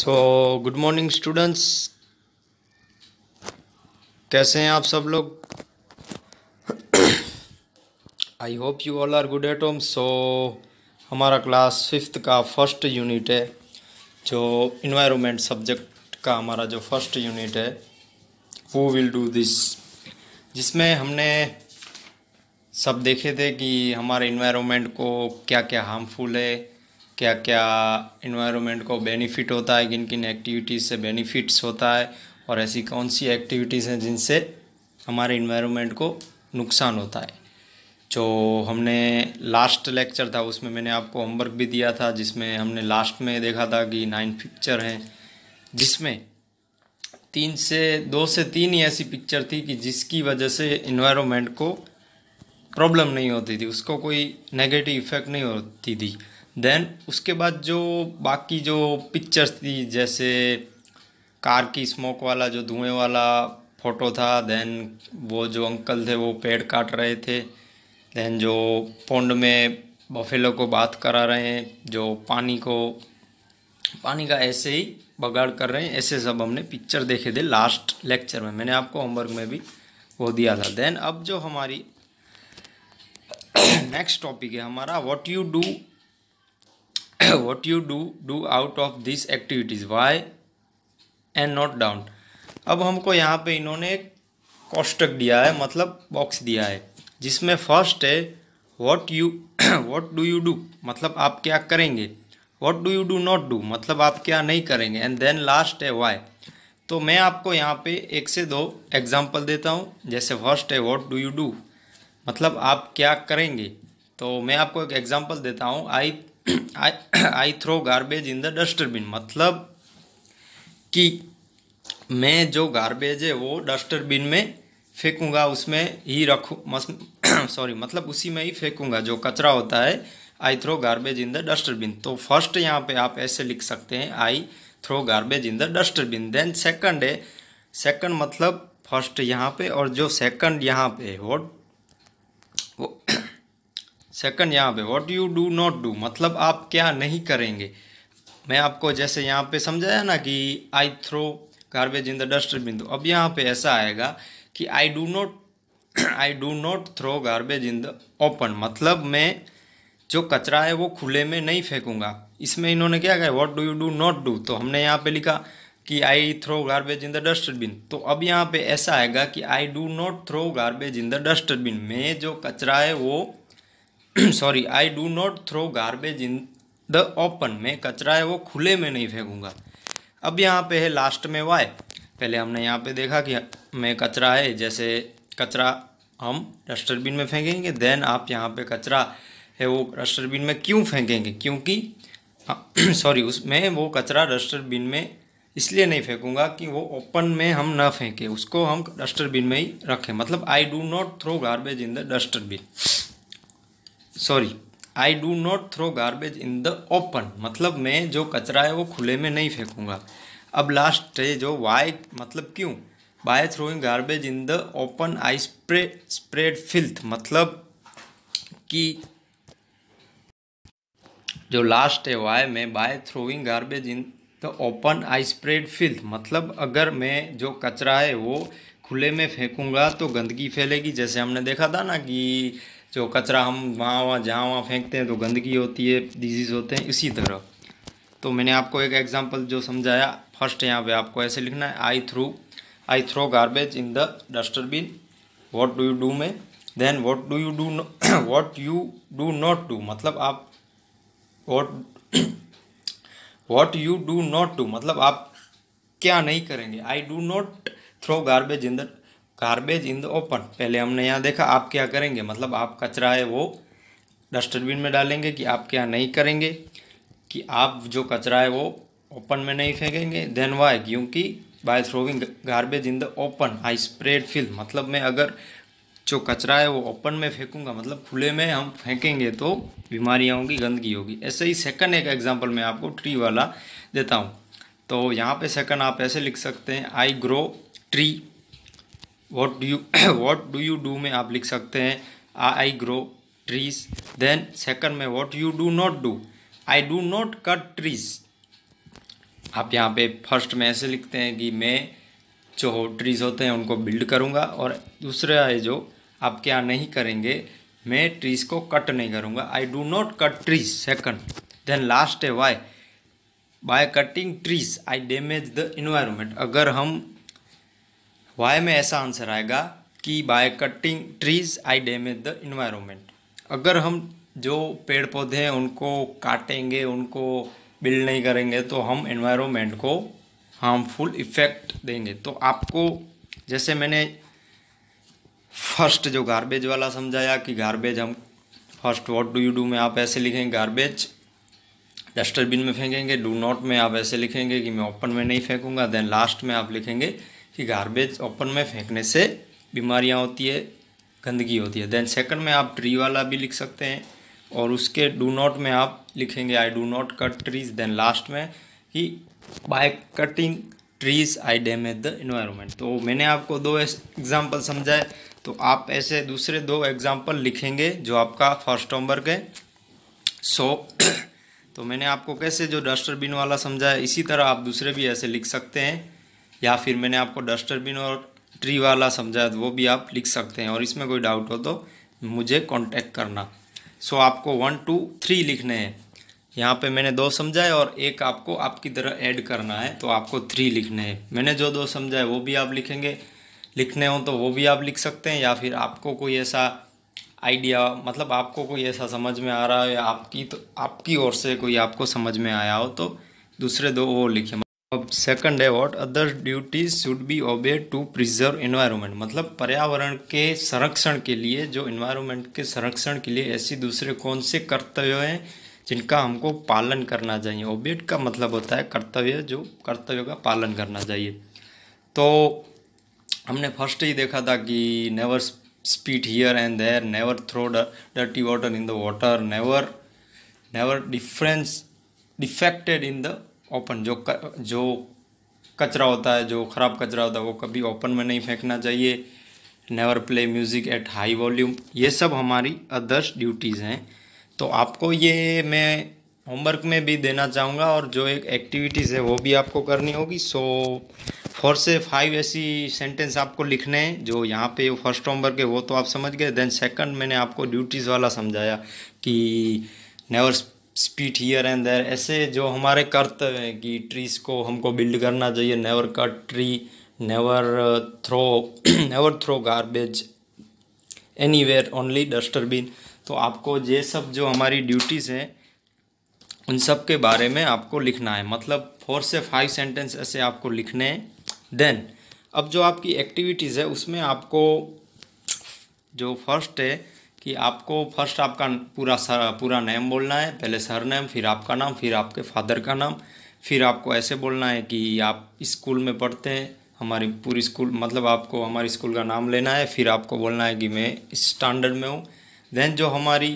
so good morning students कैसे हैं आप सब लोग I hope you all are good at home so हमारा क्लास फिफ्थ का फर्स्ट यूनिट है जो इन्वायरमेंट सब्जेक्ट का हमारा जो फर्स्ट यूनिट है वो विल डू दिस जिसमें हमने सब देखे थे कि हमारे इन्वायरमेंट को क्या क्या हार्मफुल है क्या क्या इन्वायरमेंट को बेनिफिट होता है किन किन एक्टिविटीज़ से बेनिफिट्स होता है और ऐसी कौन सी एक्टिविटीज़ हैं जिनसे हमारे इन्वायरमेंट को नुकसान होता है जो हमने लास्ट लेक्चर था उसमें मैंने आपको होमवर्क भी दिया था जिसमें हमने लास्ट में देखा था कि नाइन पिक्चर हैं जिसमें तीन से दो से तीन ही ऐसी पिक्चर थी कि जिसकी वजह से इन्वायरमेंट को प्रॉब्लम नहीं होती थी उसको कोई नेगेटिव इफ़ेक्ट नहीं होती थी देन उसके बाद जो बाकी जो पिक्चर्स थी जैसे कार की स्मोक वाला जो धुएं वाला फ़ोटो था देन वो जो अंकल थे वो पेड़ काट रहे थे देन जो पौंड में बफेलो को बात करा रहे हैं जो पानी को पानी का ऐसे ही बगाड़ कर रहे हैं ऐसे सब हमने पिक्चर देखे थे लास्ट लेक्चर में मैंने आपको होमवर्क में भी वो दिया था देन अब जो हमारी नेक्स्ट टॉपिक है हमारा what you do what you do do out of this activities why and not down अब हमको यहाँ पे इन्होंने एक कॉस्टक दिया है मतलब बॉक्स दिया है जिसमें फर्स्ट है what you what do you do मतलब आप क्या करेंगे what do you do not do मतलब आप क्या नहीं करेंगे एंड देन लास्ट है वाई तो मैं आपको यहाँ पे एक से दो एग्जाम्पल देता हूँ जैसे फर्स्ट है वॉट डू यू डू मतलब आप क्या करेंगे तो मैं आपको एक एग्जाम्पल देता हूँ I I throw garbage in the dustbin मतलब कि मैं जो गार्बेज है वो डस्टरबिन में फेंकूंगा उसमें ही रखू मस सॉरी मतलब उसी में ही फेंकूंगा जो कचरा होता है I throw garbage in the dustbin तो फर्स्ट यहाँ पे आप ऐसे लिख सकते हैं I throw garbage in the dustbin then second है सेकंड मतलब फर्स्ट यहाँ पे और जो सेकंड यहाँ पे है वो, वो सेकंड यहाँ पे what you do not do मतलब आप क्या नहीं करेंगे मैं आपको जैसे यहाँ पे समझाया ना कि I throw garbage in the dustbin तो अब यहाँ पे ऐसा आएगा कि I do not I do not throw garbage in the open मतलब मैं जो कचरा है वो खुले में नहीं फेंकूंगा इसमें इन्होंने क्या कहा what do you do not do तो हमने यहाँ पे लिखा कि I throw garbage in the dustbin तो अब यहाँ पे ऐसा आएगा कि I do not throw garbage in the dustbin मैं जो कचरा है वो sorry I do not throw garbage in the open में कचरा है वो खुले में नहीं फेंकूँगा अब यहाँ पे है लास्ट में वाई पहले हमने यहाँ पे देखा कि मैं कचरा है जैसे कचरा हम डस्टरबिन में फेंकेंगे देन आप यहाँ पे कचरा है वो डस्टरबिन में क्यों फेंकेंगे क्योंकि सॉरी हाँ, उसमें वो कचरा डस्टरबिन में इसलिए नहीं फेंकूँगा कि वो ओपन में हम ना फेंकें उसको हम डस्टरबिन में ही रखें मतलब I do not throw garbage in the dustbin sorry I do not throw garbage in the open मतलब मैं जो कचरा है वो खुले में नहीं फेंकूँगा अब लास्ट है जो वाई मतलब क्यों by throwing garbage in the open I spray spread filth मतलब कि जो लास्ट है वाई में by throwing garbage in the open I spread filth मतलब अगर मैं जो कचरा है वो खुले में फेंकूँगा तो गंदगी फैलेगी जैसे हमने देखा था ना कि जो कचरा हम वहाँ वहाँ जहाँ वहाँ फेंकते हैं तो गंदगी होती है डिजीज़ होते हैं इसी तरह तो मैंने आपको एक एग्जांपल जो समझाया फर्स्ट यहाँ पे आपको ऐसे लिखना है I through I throw garbage in the dustbin what do you do में then what do you do what you do not do मतलब आप what what you do not do मतलब आप क्या नहीं करेंगे I do not throw garbage in the garbage in the open पहले हमने यहाँ देखा आप क्या करेंगे मतलब आप कचरा है वो डस्टबिन में डालेंगे कि आप क्या नहीं करेंगे कि आप जो कचरा है वो ओपन में नहीं फेंकेंगे देन वाई क्योंकि by throwing garbage in the open I spread feel मतलब मैं अगर जो कचरा है वो ओपन में फेंकूंगा मतलब खुले में हम फेंकेंगे तो बीमारियाँ होंगी गंदगी होगी ऐसे ही सेकंड एक एग्जांपल मैं आपको ट्री वाला देता हूँ तो यहाँ पे सेकंड आप ऐसे लिख सकते हैं I grow tree what do you what do you do में आप लिख सकते हैं I grow trees then second में what you do not do I do not cut trees आप यहाँ पे फर्स्ट में ऐसे लिखते हैं कि मैं जो ट्रीज़ होते हैं उनको बिल्ड करूँगा और दूसरा है जो आप क्या नहीं करेंगे मैं ट्रीज़ को कट नहीं करूँगा I do not cut trees second then last है why by cutting trees I damage the environment अगर हम वाई में ऐसा आंसर आएगा कि by cutting trees I damage the environment अगर हम जो पेड़ पौधे हैं उनको काटेंगे उनको बिल्ड नहीं करेंगे तो हम इन्वायरमेंट को हार्मफुल इफ़ेक्ट देंगे तो आपको जैसे मैंने फर्स्ट जो गार्बेज वाला समझाया कि गार्बेज हम first what do you do में आप ऐसे लिखेंगे गार्बेज डस्टरबिन में फेंकेंगे डू नॉट में आप ऐसे लिखेंगे कि मैं ओपन में नहीं फेंकूंगा देन लास्ट में आप लिखेंगे कि गार्बेज ओपन में फेंकने से बीमारियाँ होती है गंदगी होती है देन सेकंड में आप ट्री वाला भी लिख सकते हैं और उसके डू नॉट में आप लिखेंगे I do not cut trees then last में कि by cutting trees I damage the environment तो मैंने आपको दो एग्जाम्पल समझाए तो आप ऐसे दूसरे दो एग्जाम्पल लिखेंगे जो आपका फर्स्ट नंबर के सो so, तो मैंने आपको कैसे जो डस्टरबिन वाला समझाया इसी तरह आप दूसरे भी ऐसे लिख सकते हैं या फिर मैंने आपको डस्टरबिन और ट्री वाला समझाया वो भी आप लिख सकते हैं और इसमें कोई डाउट हो तो मुझे कॉन्टैक्ट करना सो so, आपको वन टू थ्री लिखने हैं यहाँ पे मैंने दो समझाए और एक आपको आपकी तरह ऐड करना है तो आपको थ्री लिखने हैं मैंने जो दो समझाए वो भी आप लिखेंगे लिखने हो तो वो भी आप लिख सकते हैं या फिर आपको कोई ऐसा आइडिया मतलब आपको कोई ऐसा समझ में आ रहा हो या आपकी तो आपकी ओर से कोई आपको समझ में आया हो तो दूसरे दो वो लिखे अब सेकंड है what other duties should be obey to preserve environment मतलब पर्यावरण के संरक्षण के लिए जो इन्वायरमेंट के संरक्षण के लिए ऐसी दूसरे कौन से कर्तव्य हैं जिनका हमको पालन करना चाहिए ओबेट का मतलब होता है कर्तव्य जो कर्तव्य का पालन करना चाहिए तो हमने फर्स्ट ही देखा था कि never spit here and there never throw dirty water in the water never never difference defected in the open जो क, जो कचरा होता है जो ख़राब कचरा होता है वो कभी ओपन में नहीं फेंकना चाहिए never play music at high volume ये सब हमारी अदर्स ड्यूटीज़ हैं तो आपको ये मैं होमवर्क में भी देना चाहूँगा और जो एक एक्टिविटीज़ है वो भी आपको करनी होगी सो फोर से फाइव ऐसी सेंटेंस आपको लिखने हैं जो यहाँ पे फर्स्ट होमवर्क है वो तो आप समझ गए देन सेकंड मैंने आपको ड्यूटीज़ वाला समझाया कि never spit here and there ऐसे जो हमारे कर्तव्य हैं कि ट्रीज को हमको बिल्ड करना चाहिए never cut tree never throw never throw garbage anywhere only dustbin तो आपको ये सब जो हमारी ड्यूटीज़ हैं उन सब के बारे में आपको लिखना है मतलब फोर से फाइव सेंटेंस ऐसे आपको लिखने हैं देन अब जो आपकी एक्टिविटीज़ है उसमें आपको जो फर्स्ट है कि आपको फर्स्ट आपका पूरा सर पूरा नेम बोलना है पहले सर नेम फिर आपका नाम फिर आपके फादर का नाम फिर आपको ऐसे बोलना है कि आप स्कूल में पढ़ते हैं हमारी पूरी स्कूल मतलब आपको हमारे स्कूल का नाम लेना है फिर आपको बोलना है कि मैं स्टैंडर्ड में हूँ देन जो हमारी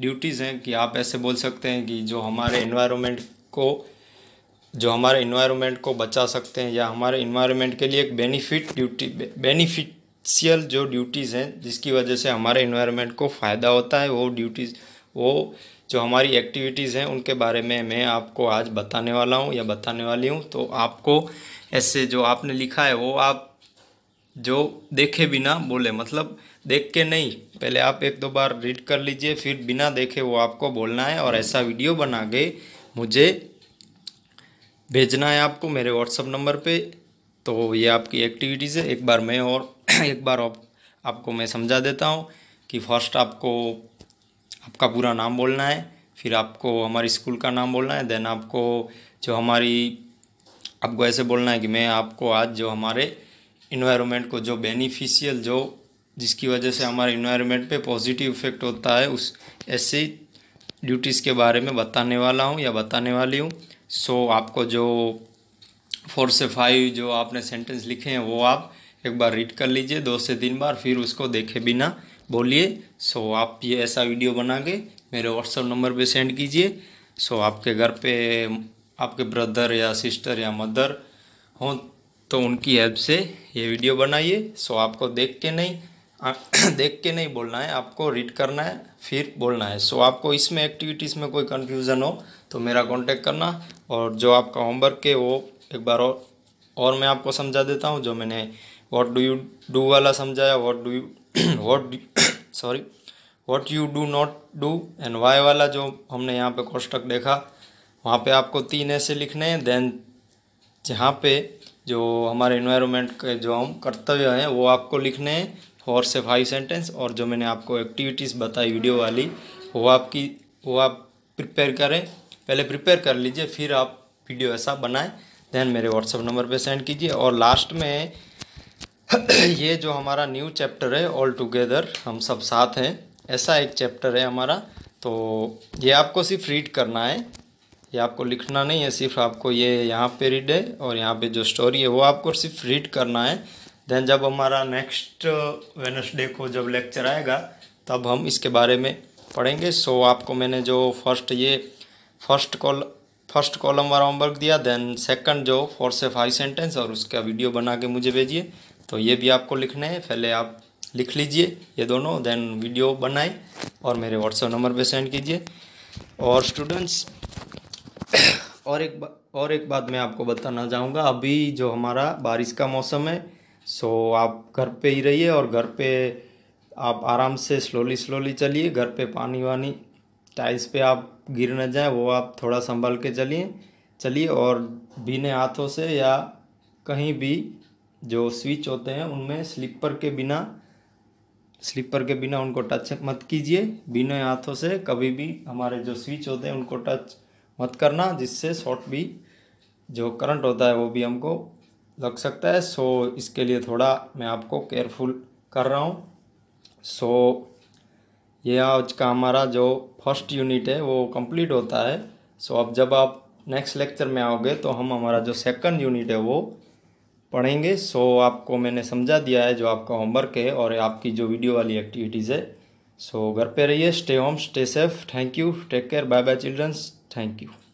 ड्यूटीज़ हैं कि आप ऐसे बोल सकते हैं कि जो हमारे इन्वायरमेंट को जो हमारे इन्वायरमेंट को बचा सकते हैं या हमारे इन्वायरमेंट के लिए एक बेनिफिट ड्यूटी बेनिफिट एक्सेप्शियल जो ड्यूटीज़ हैं जिसकी वजह से हमारे इन्वायरमेंट को फ़ायदा होता है वो ड्यूटीज़ वो जो हमारी एक्टिविटीज़ हैं उनके बारे में मैं आपको आज बताने वाला हूँ या बताने वाली हूँ तो आपको ऐसे जो आपने लिखा है वो आप जो देखे बिना बोले मतलब देख के नहीं पहले आप एक दो बार रीड कर लीजिए फिर बिना देखे वो आपको बोलना है और ऐसा वीडियो बना के मुझे भेजना है आपको मेरे व्हाट्सअप नंबर पे तो ये आपकी एक्टिविटीज़ है एक बार मैं और एक बार आप, आपको मैं समझा देता हूँ कि फर्स्ट आपको आपका पूरा नाम बोलना है फिर आपको हमारी स्कूल का नाम बोलना है देन आपको जो हमारी आपको ऐसे बोलना है कि मैं आपको आज जो हमारे इन्वायरमेंट को जो बेनिफिशियल जो जिसकी वजह से हमारे इन्वायरमेंट पे पॉजिटिव इफेक्ट होता है उस ऐसी ड्यूटीज़ के बारे में बताने वाला हूँ या बताने वाली हूँ सो आपको जो फोर से फाइव जो आपने सेंटेंस लिखे हैं वो आप एक बार रीड कर लीजिए दो से तीन बार फिर उसको देखे बिना बोलिए सो आप ये ऐसा वीडियो बना के मेरे व्हाट्सअप नंबर पे सेंड कीजिए सो आपके घर पे आपके ब्रदर या सिस्टर या मदर हों तो उनकी हेल्प से ये वीडियो बनाइए सो आपको देख के नहीं देख के नहीं बोलना है आपको रीड करना है फिर बोलना है सो आपको इसमें एक्टिविटीज़ में कोई कन्फ्यूज़न हो तो मेरा कांटेक्ट करना और जो आपका होमवर्क है वो एक बार और और मैं आपको समझा देता हूँ जो मैंने व्हाट डू यू डू वाला समझाया what do you what sorry what you do not do and why वाला जो हमने यहाँ पे कोष्टक देखा वहाँ पे आपको तीन ऐसे लिखने हैं देन जहाँ पे जो हमारे इन्वायरमेंट के जो हम कर्तव्य हैं वो आपको लिखने हैं फोर से फाइव सेंटेंस और जो मैंने आपको एक्टिविटीज़ बताई वीडियो वाली वो आपकी वो आप प्रिपेयर करें पहले प्रिपेयर कर लीजिए फिर आप वीडियो ऐसा बनाएं देन मेरे व्हाट्सअप नंबर पे सेंड कीजिए और लास्ट में ये जो हमारा न्यू चैप्टर है ऑल टुगेदर हम सब साथ हैं ऐसा एक चैप्टर है हमारा तो ये आपको सिर्फ रीड करना है ये आपको लिखना नहीं है सिर्फ आपको ये यहाँ पे रीड है और यहाँ पे जो स्टोरी है वो आपको सिर्फ रीड करना है देन जब हमारा नेक्स्ट वेनसडे को जब लेक्चर आएगा तब हम इसके बारे में पढ़ेंगे सो so, आपको मैंने जो फर्स्ट ये फर्स्ट कॉल फर्स्ट कॉलम वाला होमवर्क दिया देन सेकंड जो फोर से फाइव सेंटेंस और उसका वीडियो बना के मुझे भेजिए तो ये भी आपको लिखना है पहले आप लिख लीजिए ये दोनों देन वीडियो बनाए और मेरे व्हाट्सएप नंबर पे सेंड कीजिए और स्टूडेंट्स और एक और एक बात मैं आपको बताना चाहूँगा अभी जो हमारा बारिश का मौसम है सो आप घर पे ही रहिए और घर पे आप आराम से स्लोली स्लोली चलिए घर पे पानी वानी टाइल्स पे आप गिर न जाए वो आप थोड़ा संभल के चलिए चलिए और बिना हाथों से या कहीं भी जो स्विच होते हैं उनमें स्लीपर के बिना स्लीपर के बिना उनको टच मत कीजिए बिना हाथों से कभी भी हमारे जो स्विच होते हैं उनको टच मत करना जिससे शॉर्ट भी जो करंट होता है वो भी हमको लग सकता है सो इसके लिए थोड़ा मैं आपको केयरफुल कर रहा हूँ सो ये आज का हमारा जो फर्स्ट यूनिट है वो कंप्लीट होता है सो अब जब आप नेक्स्ट लेक्चर में आओगे तो हम हमारा जो सेकंड यूनिट है वो पढ़ेंगे सो आपको मैंने समझा दिया है जो आपका होमवर्क है और आपकी जो वीडियो वाली एक्टिविटीज़ है सो घर पे रहिए stay home stay safe thank you take care bye bye childrens thank you